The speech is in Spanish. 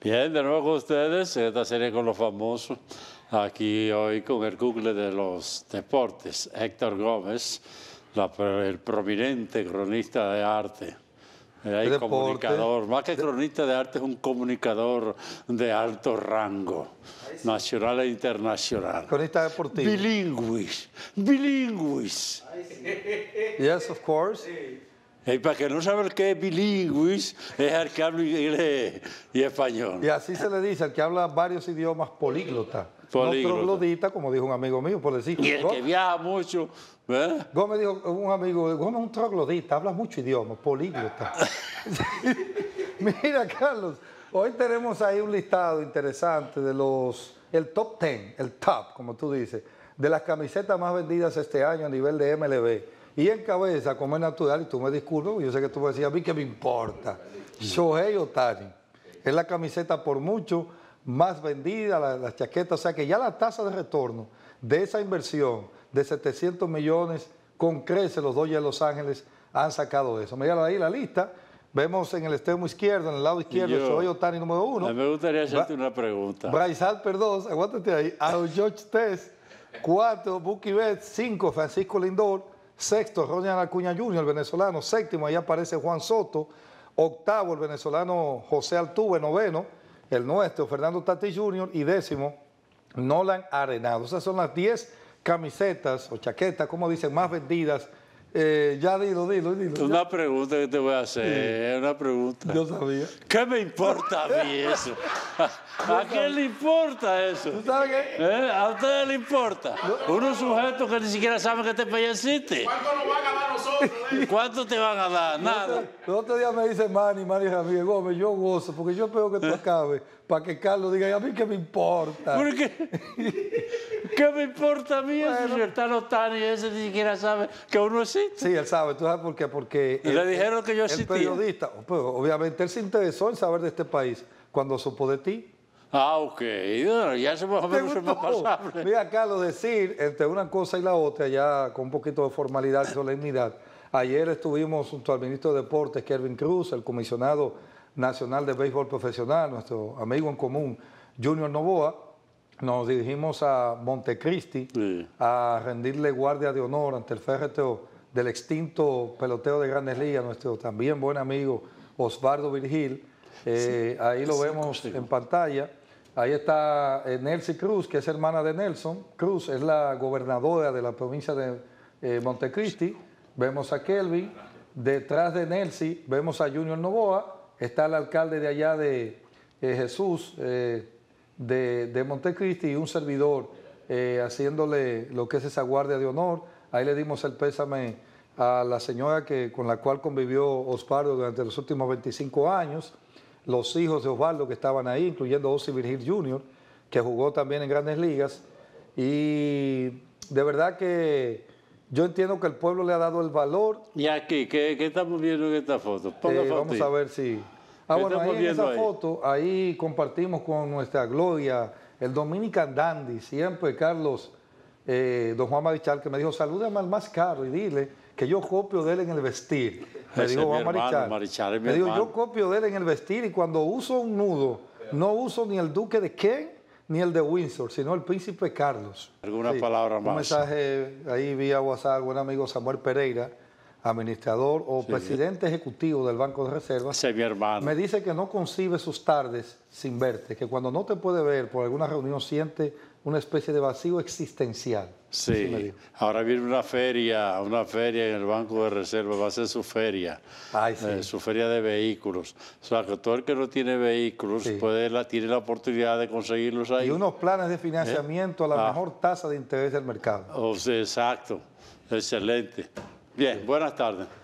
Bien, de nuevo con ustedes, esta serie con los famosos, aquí hoy con el Google de los deportes, Héctor Gómez, el prominente cronista de arte. Eh, comunicador, más que cronista de arte, es un comunicador de alto rango, nacional e internacional. Cronista deportivo. Bilingüis, bilingüis. Yes, of course. Y para que no sabe qué que es bilingüe, es el que habla inglés y español. Y así se le dice, al que habla varios idiomas, políglota. Políglota. No troglodita, como dijo un amigo mío, por decir. Y el que viaja mucho. ¿eh? Gómez dijo, un amigo, Gómez un troglodita, habla mucho idiomas, políglota. Mira, Carlos, hoy tenemos ahí un listado interesante de los, el top ten, el top, como tú dices, de las camisetas más vendidas este año a nivel de MLB. Y en cabeza, como es natural, y tú me disculpas, yo sé que tú me decías, a mí que me importa. Shohei Otani. Es la camiseta por mucho más vendida, las la chaqueta O sea que ya la tasa de retorno de esa inversión de 700 millones con crece los Dodgers de Los Ángeles han sacado eso. Mira ahí la lista. Vemos en el extremo izquierdo, en el lado izquierdo, yo, soy Otani número uno. A me gustaría hacerte una pregunta. Bryce Harper dos. aguántate ahí. A George Tess, 4, Bucky Betts, 5, Francisco Lindor, Sexto, Ronald Acuña Jr., el venezolano. Séptimo, ahí aparece Juan Soto. Octavo, el venezolano José Altuve. Noveno, el nuestro, Fernando Tati Jr. Y décimo, Nolan Arenado. Esas son las 10 camisetas o chaquetas, como dicen, más vendidas eh, ya dilo, dilo, dilo. Una pregunta que te voy a hacer, es una pregunta. Yo sabía. ¿Qué me importa a mí eso? ¿A qué le importa eso? ¿Tú sabes qué? ¿Eh? ¿A ustedes le importa? Unos sujetos que ni siquiera saben que te payasiste? ¿Cuánto va a ganar ¿Cuánto te van a dar? Nada. El otro día me dice Manny, Manny Ramírez, Gómez, yo gozo, porque yo espero que tú acabes, para que Carlos diga, a mí qué me importa? ¿Por qué? ¿Qué me importa a mí bueno. eso? Está ese ni siquiera sabe que uno existe. Sí, él sabe, ¿tú sabes por qué? Porque... Le dijeron que yo existía. El periodista, oh, obviamente él se interesó en saber de este país cuando supo de ti. Ah, ok. Ya se me, me pasado Mira, Carlos, decir entre una cosa y la otra, ya con un poquito de formalidad y solemnidad. Ayer estuvimos junto al ministro de Deportes, Kevin Cruz, el comisionado nacional de béisbol profesional, nuestro amigo en común, Junior Novoa. Nos dirigimos a Montecristi a rendirle guardia de honor ante el férreteo del extinto peloteo de Grandes Ligas, nuestro también buen amigo Osvaldo Virgil. Eh, ahí lo vemos en pantalla. Ahí está eh, Nelcy Cruz, que es hermana de Nelson. Cruz es la gobernadora de la provincia de eh, Montecristi. Vemos a Kelvin. Detrás de Nelson vemos a Junior Novoa. Está el alcalde de allá de eh, Jesús de, Montecristi y un servidor haciéndole lo que es esa guardia de honor. Ahí le dimos el pésame a la señora que, con la cual convivió Ospardo durante los últimos 25 años los hijos de Osvaldo que estaban ahí, incluyendo Ozzy Virgil Jr., que jugó también en grandes ligas. Y de verdad que yo entiendo que el pueblo le ha dado el valor. ¿Y aquí? ¿Qué, qué estamos viendo en esta foto? Eh, vamos a ver si... Ah, bueno, ahí en esa foto, ahí compartimos con nuestra gloria el Dominican Dandy, siempre Carlos, eh, don Juan Marichal, que me dijo, salúdame al más caro y dile que yo copio de él en el vestir. Me dijo, va a me dijo, yo copio de él en el vestir y cuando uso un nudo, no uso ni el duque de Kent ni el de Windsor, sino el príncipe Carlos. ¿Alguna palabra más? Un mensaje ahí vía WhatsApp, buen amigo Samuel Pereira, administrador o presidente ejecutivo del Banco de Reservas. mi hermano. Me dice que no concibe sus tardes sin verte, que cuando no te puede ver por alguna reunión siente una especie de vacío existencial. Sí, ahora viene una feria, una feria en el Banco de Reserva, va a ser su feria, eh, su feria de vehículos. O sea, que todo el que no tiene vehículos tiene la oportunidad de conseguirlos ahí. Y unos planes de financiamiento a la ¿Eh? ah. mejor tasa de interés del mercado. exacto, excelente. Bien, buenas tardes.